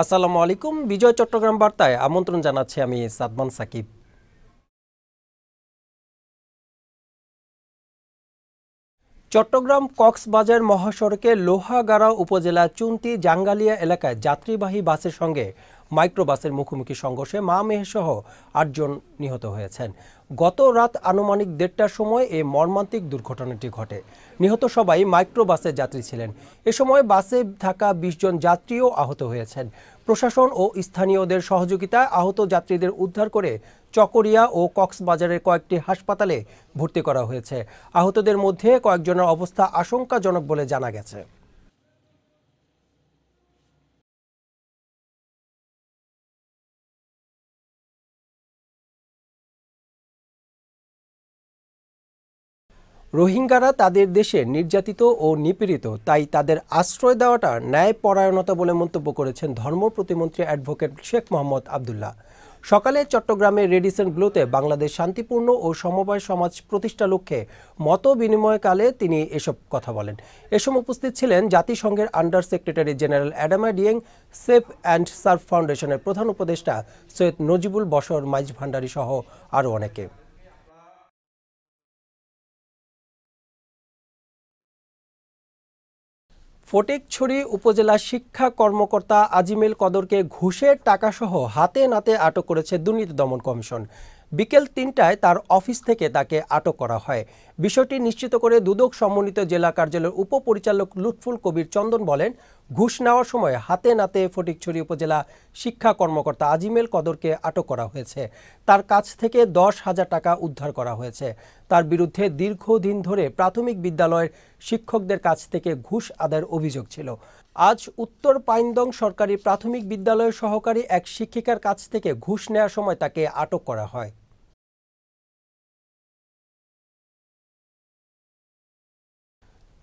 আসসালামু আলাইকুম বিজয় চট্টগ্রাম বার্তায় আমন্ত্রণ জানাচ্ছি আমি সাদমান সাকিব চট্টগ্রাম কক্সবাজার মহাসড়কে লোহাগাড়া উপজেলা চুন্তি জাঙ্গালিয়া এলাকায় যাত্রীবাহী বাসের সঙ্গে মাইক্রোবাসের মুখোমুখি সংঘর্ষে মা মেহেসহ আটজন নিহত হয়েছেন গত রাত আনুমানিক দেড়টার সময় এই মর্মান্তিক দুর্ঘটনাটি ঘটে নিহত সবাই মাইক্রোবাসের যাত্রী ছিলেন এ সময় বাসে থাকা বিশজন যাত্রীও আহত হয়েছেন প্রশাসন ও স্থানীয়দের সহযোগিতায় আহত যাত্রীদের উদ্ধার করে চকরিয়া ও কক্সবাজারের কয়েকটি হাসপাতালে ভর্তি করা হয়েছে আহতদের মধ্যে কয়েকজনের অবস্থা আশঙ্কাজনক বলে জানা গেছে রোহিঙ্গারা তাদের দেশে নির্যাতিত ও নিপীড়িত তাই তাদের আশ্রয় দেওয়াটা ন্যায়পরায়ণতা বলে মন্তব্য করেছেন ধর্ম প্রতিমন্ত্রী অ্যাডভোকেট শেখ মোহাম্মদ আবদুল্লাহ সকালে চট্টগ্রামের রেডিসন ব্লুতে বাংলাদেশ শান্তিপূর্ণ ও সমবায় সমাজ প্রতিষ্ঠা লক্ষ্যে মত বিনিময়কালে তিনি এসব কথা বলেন এ সময় উপস্থিত ছিলেন জাতিসংঘের under secretary general Adama Dieng safe and surf ফাউন্ডেশনের প্রধান উপদেষ্টা সৈয়দ নজিবুল বসর মাইজ ভান্ডারী সহ আরও অনেকে ফটিকছড়ি উপজেলা শিক্ষা কর্মকর্তা আজিমেল কদরকে ঘুষের টাকাসহ হাতে নাতে আটক করেছে দুর্নীতি দমন কমিশন বিকেল তিনটায় তার অফিস থেকে তাকে আটক করা হয় বিষয়টি নিশ্চিত করে দুদক সমন্বিত জেলা কার্যালয়ের উপপরিচালক লুৎফুল কবির চন্দন বলেন ঘুষ নেওয়ার সময় হাতে নাতে ফটিকছড়ি উপজেলা শিক্ষা কর্মকর্তা আজিমেল কদরকে আটক করা হয়েছে তার কাছ থেকে দশ হাজার টাকা উদ্ধার করা হয়েছে তার বিরুদ্ধে দীর্ঘদিন ধরে প্রাথমিক বিদ্যালয়ের শিক্ষকদের কাছ থেকে ঘুষ আদায়ের অভিযোগ ছিল আজ উত্তর পাইনদং সরকারি প্রাথমিক বিদ্যালয়ের সহকারী এক শিক্ষিকার কাছ থেকে ঘুষ নেওয়ার সময় তাকে আটক করা হয়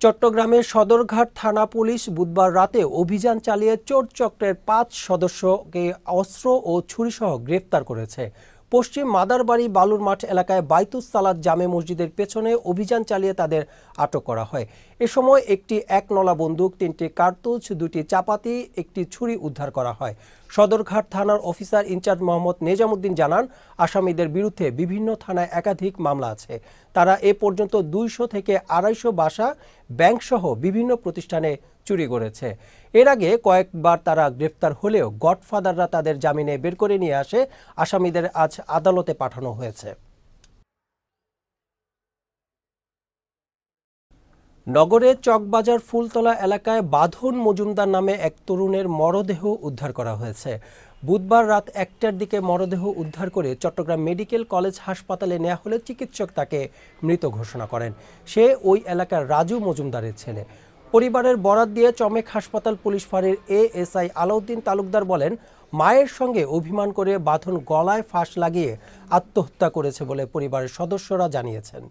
চট্টগ্রামের সদরঘাট থানা পুলিশ বুধবার রাতে অভিযান চালিয়ে চোর চক্রের পাঁচ সদস্যকে অস্ত্র ও ছুরিসহ গ্রেফতার করেছে পশ্চিম মাদারবাড়ি বালুর মাঠ এলাকায় বাইতুস সালাদ জামে মসজিদের পেছনে অভিযান চালিয়ে তাদের আটক করা হয় এ সময় একটি একনলা বন্দুক তিনটি কার্তুজ দুটি চাপাতি একটি ছুরি উদ্ধার করা হয় সদরঘাট থানার অফিসার ইনচার্জ মোহাম্মদ নেজামুদ্দিন জানান আসামিদের বিরুদ্ধে বিভিন্ন থানায় একাধিক মামলা আছে তারা এ পর্যন্ত দুইশো থেকে আড়াইশো বাসা ব্যাংকসহ বিভিন্ন প্রতিষ্ঠানে চুরি করেছে এর আগে কয়েকবার তারা গ্রেপ্তার হলেও গডফাদাররা তাদের জামিনে বের করে নিয়ে আসে আসামিদের আজ আদালতে পাঠানো হয়েছে নগরে চকবাজার ফুলতলা এলাকায় বাঁধন মজুমদার নামে এক তরুণের মরদেহ উদ্ধার করা হয়েছে বুধবার রাত একটার দিকে মরদেহ উদ্ধার করে চট্টগ্রাম মেডিকেল কলেজ হাসপাতালে নেওয়া হলে চিকিৎসক তাকে মৃত ঘোষণা করেন সে ওই এলাকার রাজু মজুমদারের ছেলে পরিবারের বরাত দিয়ে চমেক হাসপাতাল পুলিশ ফাঁড়ির এএসআই আলাউদ্দিন তালুকদার বলেন মায়ের সঙ্গে অভিমান করে বাঁধন গলায় ফাঁস লাগিয়ে আত্মহত্যা করেছে বলে পরিবারের সদস্যরা জানিয়েছেন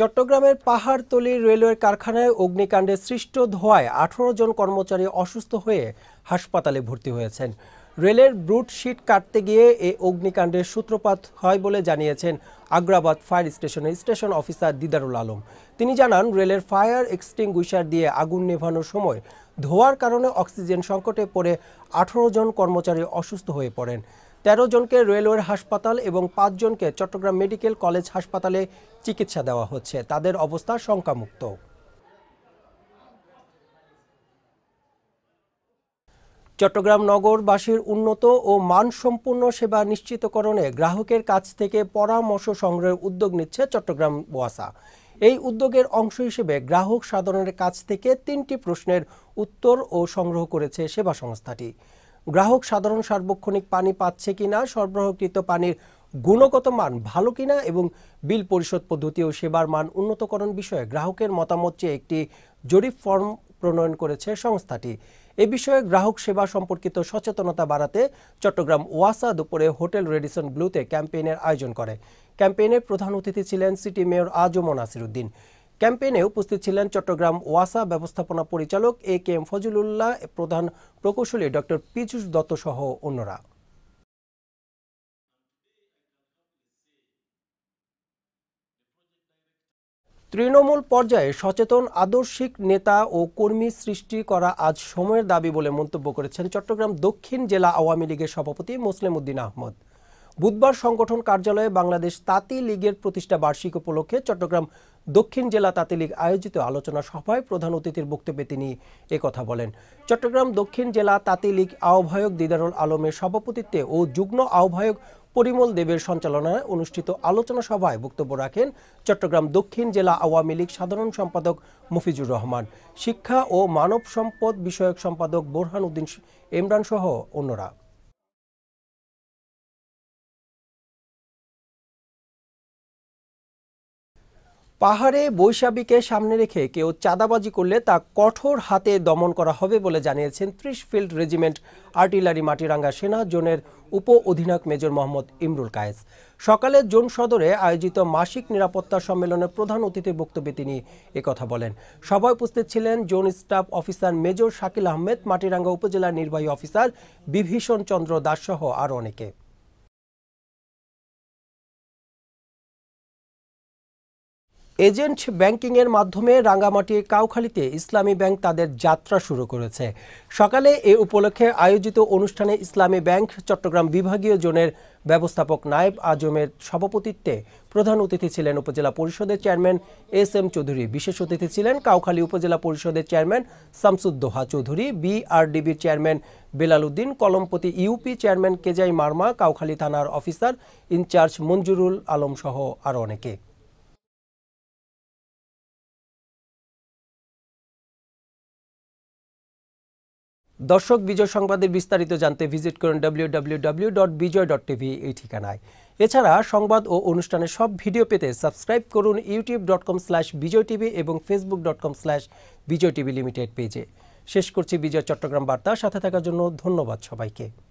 চট্টগ্রামের পাহাড়তলি রেলওয়ের কারখানায় অগ্নিকাণ্ডে সৃষ্ট ধোঁয়ায় আঠারো জন কর্মচারী অসুস্থ হয়ে হাসপাতালে ভর্তি হয়েছেন রেলের ব্রুট শিট কাটতে গিয়ে এ অগ্নিকাণ্ডের সূত্রপাত হয় বলে জানিয়েছেন আগ্রাবাদ ফায়ার স্টেশনের স্টেশন অফিসার দিদারুল আলম তিনি জানান রেলের ফায়ার এক্সটিংগুইশার দিয়ে আগুন নেভানোর সময় ধোয়ার কারণে অক্সিজেন সংকটে পড়ে আঠারো জন কর্মচারী অসুস্থ হয়ে পড়েন তেরো জনকে রেলওয়ের হাসপাতাল এবং পাঁচজনকে চট্টগ্রাম মেডিকেল কলেজ হাসপাতালে চিকিৎসা দেওয়া হচ্ছে তাদের অবস্থা শঙ্কামুক্ত চট্টগ্রাম নগরবাসীর উন্নত ও মানসম্পন্ন সেবা নিশ্চিতকরণে গ্রাহকের কাছ থেকে পরামর্শ সংগ্রহের উদ্যোগ নিচ্ছে চট্টগ্রাম ওয়াসা এই উদ্যোগের অংশ হিসেবে গ্রাহক সাধারণের কাছ থেকে তিনটি প্রশ্নের উত্তর ও সংগ্রহ করেছে সেবা সংস্থাটি গ্রাহক সাধারণ সার্বক্ষণিক পানি পাচ্ছে কিনা সরবরাহকৃত পানির গুণগত মান ভালো কিনা এবং বিল পরিশোধ পদ্ধতি ও সেবার মান উন্নতকরণ বিষয়ে গ্রাহকের মতামত চেয়ে একটি জরিপ ফর্ম প্রণয়ন করেছে সংস্থাটি এ বিষয়ে গ্রাহক সেবা সম্পর্কিত সচেতনতা বাড়াতে চট্টগ্রাম ওয়াসা দুপুরে হোটেল রেডিসন ব্লুতে ক্যাম্পেইনের আয়োজন করে ক্যাম্পেইনের প্রধান অতিথি ছিলেন সিটি মেয়র আসির উদ্দিন ক্যাম্পেইনে উপস্থিত ছিলেন চট্টগ্রাম ওয়াসা ব্যবস্থাপনা পরিচালক এ কে এম ফজলুল্লাহ প্রধান প্রকৌশলী ডক্টর পীযুষ দত্ত সহ অন্যরা তৃণমূল পর্যায়ে সচেতন আদর্শিক নেতা ও কর্মী সৃষ্টি করা আজ সময়ের দাবি বলে মন্তব্য করেছেন চট্টগ্রাম দক্ষিণ জেলা আওয়ামী লীগের সভাপতি মুসলিম উদ্দিন আহমদ বুধবার সংগঠন কার্যালয়ে বাংলাদেশ তাঁতি লীগের প্রতিষ্ঠা বার্ষিক উপলক্ষে চট্টগ্রাম দক্ষিণ জেলা তাঁতি লীগ আয়োজিত আলোচনা সভায় প্রধান অতিথির বক্তব্যে তিনি কথা বলেন চট্টগ্রাম দক্ষিণ জেলা তাঁতি লীগ আহ্বায়ক দিদারুল আলমের সভাপতিত্বে ও যুগ্ম আহ্বায়ক পরিমল দেবের সঞ্চালনায় অনুষ্ঠিত আলোচনা সভায় বক্তব্য রাখেন চট্টগ্রাম দক্ষিণ জেলা আওয়ামী লীগ সাধারণ সম্পাদক মফিজুর রহমান শিক্ষা ও মানব সম্পদ বিষয়ক সম্পাদক বোরহান উদ্দিন ইমরান সহ অন্যরা পাহাড়ে বৈশাখীকে সামনে রেখে কেউ চাঁদাবাজি করলে তা কঠোর হাতে দমন করা হবে বলে জানিয়েছেন ত্রিশ ফিল্ড রেজিমেন্ট আর্টিলারি মাটিরাঙ্গা সেনা জোনের উপ অধিনায়ক মেজর মোহাম্মদ ইমরুল কায়েস সকালে জোন সদরে আয়োজিত মাসিক নিরাপত্তা সম্মেলনে প্রধান অতিথির বক্তব্যে তিনি কথা বলেন সভায় উপস্থিত ছিলেন zone staff officer major Shakil Ahmed Matiranga উপজেলা নির্বাহী অফিসার বিভীষণ চন্দ্র দাসসহ আরও অনেকে এজেন্ট ব্যাংকিংয়ের মাধ্যমে রাঙ্গামাটির কাউখালীতে ইসলামী ব্যাংক তাদের যাত্রা শুরু করেছে সকালে এ উপলক্ষে আয়োজিত অনুষ্ঠানে ইসলামী ব্যাংক চট্টগ্রাম বিভাগীয় জোনের ব্যবস্থাপক নায়েব আজমের সভাপতিত্বে প্রধান অতিথি ছিলেন উপজেলা পরিষদের চেয়ারম্যান এস এম চৌধুরী বিশেষ অতিথি ছিলেন কাউখালী উপজেলা পরিষদের চেয়ারম্যান শামসুদ্দোহা চৌধুরী বিআরডিবির chairman Belal Uddin Kalampati UP chairman Kejai Marma Kaukhali থানার অফিসার ইনচার্জ মঞ্জুরুল আলম সহ আরও অনেকে দর্শক বিজয় সংবাদের বিস্তারিত জানতে ভিজিট করুন www.bijoy.tv এই ঠিকানায় এছাড়া সংবাদ ও অনুষ্ঠানের সব ভিডিও পেতে সাবস্ক্রাইব করুন YouTube dot com slash Bijoy TV এবং Facebook dot com slash Bijoy TV limited পেজে শেষ করছি বিজয় চট্টগ্রাম বার্তা সাথে থাকার জন্য ধন্যবাদ সবাইকে